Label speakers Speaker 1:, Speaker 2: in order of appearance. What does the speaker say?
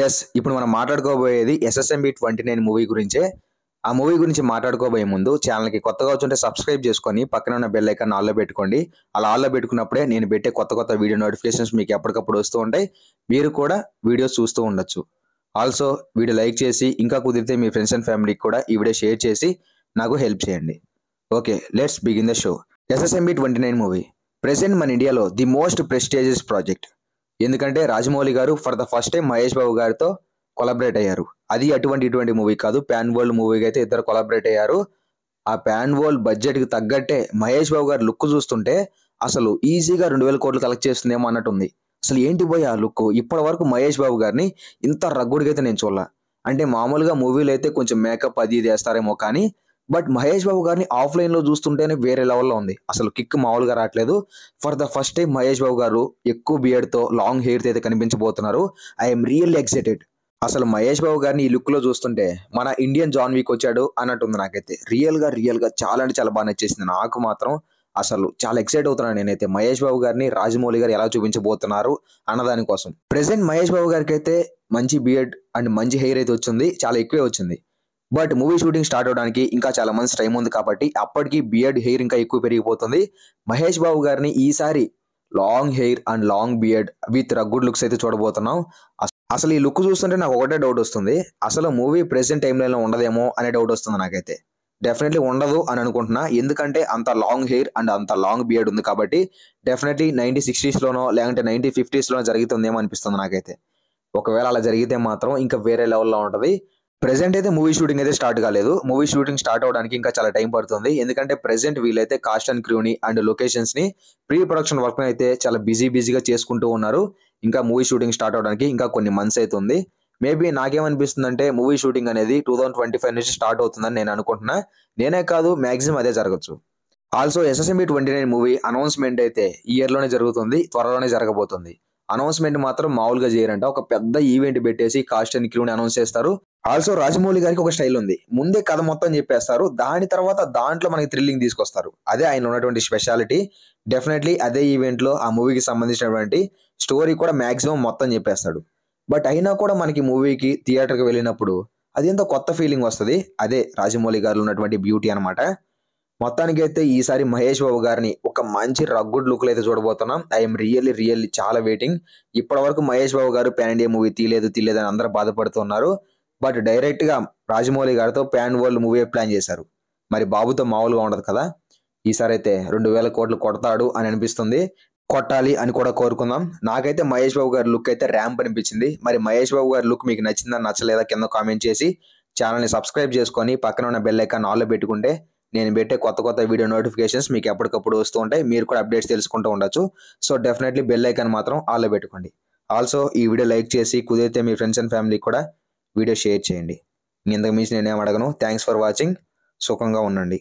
Speaker 1: yes ఇప్పుడు మనం మాట్లాడుకోబోయేది ఎస్ఎస్ఎంబి ట్వంటీ నైన్ మూవీ గురించే ఆ మూవీ గురించి మాట్లాడుకోబోయే ముందు ఛానల్కి కొత్తగా వచ్చుంటే సబ్స్క్రైబ్ చేసుకొని పక్కన ఉన్న బెల్ ఐకాన్ ఆల్లో పెట్టుకోండి అలా ఆల్లో పెట్టుకున్నప్పుడే నేను పెట్టే కొత్త కొత్త వీడియో నోటిఫికేషన్స్ మీకు ఎప్పటికప్పుడు వస్తూ ఉంటాయి మీరు కూడా వీడియోస్ చూస్తూ ఉండొచ్చు ఆల్సో వీడియో లైక్ చేసి ఇంకా కుదిరితే మీ ఫ్రెండ్స్ అండ్ ఫ్యామిలీకి కూడా ఈ వీడియో షేర్ చేసి నాకు హెల్ప్ చేయండి okay let's begin the show SSMB twenty nine movie present మన ఇండియాలో ది మోస్ట్ ప్రెస్టేజియస్ ప్రాజెక్ట్ ఎందుకంటే Rajamouli garu for the first time Mahesh Babu గారితో కొలాబరేట్ అయ్యారు అది అటువంటి ఇటువంటి మూవీ కాదు ప్యాన్ వరల్డ్ మూవీకి అయితే ఇద్దరు కొలాబరేట్ అయ్యారు ఆ ప్యాన్ వరల్డ్ బడ్జెట్కి తగ్గట్టే మహేష్ బాబు గారి లుక్ చూస్తుంటే అసలు ఈజీగా రెండు వేల కోట్లు కలెక్ట్ చేస్తుందేమో అన్నట్టుంది అసలు ఏంటి పోయి ఆ లుక్ ఇప్పటి వరకు మహేష్ బాబు గారిని ఇంత అయితే నేను చూడాల అంటే మామూలుగా మూవీలు అయితే కొంచెం మేకప్ అది ఇది వేస్తారేమో కానీ బట్ మహేష్ బాబు గారిని ఆఫ్లైన్లో చూస్తుంటేనే వేరే లెవెల్లో ఉంది అసలు కిక్ మామూలుగా రావట్లేదు for the first time Mahesh Babu garu ఎక్కువ బియర్డ్తో లాంగ్ హెయిర్తో అయితే కనిపించబోతున్నారు ఐఎమ్ రియల్లీ ఎక్సైటెడ్ అసలు మహేష్ బాబు గారిని ఈ లుక్లో చూస్తుంటే మన ఇండియన్ జాన్ వీక్ వచ్చాడు అన్నట్టుంది నాకైతే రియల్గా రియల్గా చాలా అంటే చాలా బాగా నచ్చేసింది నాకు మాత్రం అసలు చాలా ఎక్సైట్ అవుతున్నాను నేనైతే మహేష్ బాబు గారిని రాజమౌళి గారు ఎలా చూపించబోతున్నారు అన్నదానికోసం కోసం ప్రెసెంట్ మహేష్ బాబు గారికి అయితే మంచి బియర్డ్ అండ్ మంచి హెయిర్ అయితే వచ్చింది చాలా ఎక్కువే వచ్చింది బట్ మూవీ షూటింగ్ స్టార్ట్ అవడానికి ఇంకా చాలా మంత్స్ టైం ఉంది కాబట్టి అప్పటికి బియర్డ్ హెయిర్ ఇంకా ఎక్కువ పెరిగిపోతుంది మహేష్ బాబు గారిని ఈసారి long hair and long beard with rugged looks అయితే చూడబోతున్నాం అసలు ఈ లుక్ చూస్తుంటే నాకు ఒకటే డౌట్ వస్తుంది అసలు మూవీ ప్రెసెంట్ టైంలో ఉండదేమో అనే డౌట్ వస్తుంది నాకైతే డెఫినెట్లీ ఉండదు అని అనుకుంటున్నా ఎందుకంటే అంత లాంగ్ హెయిర్ అండ్ అంత లాంగ్ బియర్డ్ ఉంది కాబట్టి డెఫినెట్లీ నైన్టీ సిక్స్టీస్లోనో లేదంటే నైన్టీ ఫిఫ్టీస్లోనో జరుగుతుందేమో అనిపిస్తుంది నాకైతే ఒకవేళ అలా జరిగితే మాత్రం ఇంకా వేరే లెవెల్లో ఉంటుంది ప్రెసెంట్ అయితే మూవీ షూటింగ్ అయితే స్టార్ట్ కాలేదు మూవీ షూటింగ్ స్టార్ట్ అవడానికి ఇంకా చాలా టైం పడుతుంది ఎందుకంటే ప్రెసెంట్ వీళ్ళైతే కాస్ట్ అండ్ క్రూని అండ్ లొకేషన్స్ ని ప్రీ ప్రొడక్షన్ వర్క్ అయితే చాలా బిజీ బిజీగా చేసుకుంటూ ఉన్నారు ఇంకా మూవీ షూటింగ్ స్టార్ట్ అవడానికి ఇంకా కొన్ని మంత్స్ అవుతుంది మేబీ నాకేమనిపిస్తుంది అంటే మూవీ షూటింగ్ అనేది టూ థౌసండ్ ట్వంటీ ఫైవ్ నుంచి స్టార్ట్ అవుతుందని నేను అనుకుంటున్నా నేనే కాదు మ్యాక్సిమం అదే జరగచ్చు also SSMB twenty nine movie announcement అయితే ఇయర్లోనే జరుగుతుంది త్వరలోనే జరగబోతుంది అనౌన్స్మెంట్ మాత్రం మామూలుగా చేయరంట ఒక పెద్ద ఈవెంట్ పెట్టేసి కాస్ట్ అండ్ క్రూని అనౌన్స్ చేస్తారు ఆల్సో రాజమౌళి గారికి ఒక స్టైల్ ఉంది ముందే కథ మొత్తం చెప్పేస్తారు దాని తర్వాత దాంట్లో మనకి థ్రిల్లింగ్ తీసుకొస్తారు అదే ఆయన ఉన్నటువంటి స్పెషాలిటీ డెఫినెట్లీ అదే ఈవెంట్లో ఆ మూవీకి సంబంధించినటువంటి స్టోరీ కూడా మ్యాక్సిమం మొత్తం చెప్పేస్తాడు బట్ అయినా కూడా మనకి మూవీకి థియేటర్కి వెళ్ళినప్పుడు అది ఎంతో కొత్త ఫీలింగ్ వస్తుంది అదే రాజమౌళి గారు ఉన్నటువంటి బ్యూటీ అనమాట మొత్తానికైతే ఈసారి మహేష్ బాబు గారిని ఒక మంచి రగ్గుడ్ లుక్ అయితే చూడబోతున్నాం ఐఎమ్ రియల్లీ రియల్లీ చాలా వెయిటింగ్ వరకు మహేష్ బాబు గారు పెన్ ఇండియా మూవీ తీయలేదు తీయలేదు అని అందరూ బాధపడుతున్నారు బట్ డైరెక్ట్గా రాజమౌళి గారితో ప్యాన్ వరల్డ్ మూవీ ప్లాన్ చేశారు మరి బాబుతో మామూలుగా ఉండదు కదా ఈసారి అయితే రెండు వేల కోట్లు కొడతాడు అని అనిపిస్తుంది కొట్టాలి అని కూడా కోరుకుందాం నాకైతే మహేష్ బాబు గారి లుక్ అయితే ర్యాంప్ అనిపించింది మరి మహేష్ బాబు గారి లుక్ మీకు నచ్చిందా నచ్చలేదా కింద కామెంట్ చేసి ఛానల్ని సబ్స్క్రైబ్ చేసుకొని పక్కన ఉన్న బెల్ ఐకాన్ ఆల్లో పెట్టుకుంటే నేను పెట్టే కొత్త కొత్త వీడియో నోటిఫికేషన్స్ మీకు ఎప్పటికప్పుడు వస్తూ ఉంటాయి మీరు కూడా అప్డేట్స్ తెలుసుకుంటూ ఉండొచ్చు సో డెఫినెట్లీ బెల్ ఐకాన్ మాత్రం ఆల్లో పెట్టుకోండి ఆల్సో ఈ వీడియో లైక్ చేసి కుదిరితే మీ ఫ్రెండ్స్ అండ్ ఫ్యామిలీ కూడా వీడియో షేర్ చేయండి ఇంతకు మించి నేనేం అడగను థ్యాంక్స్ ఫర్ వాచింగ్ సుఖంగా ఉండండి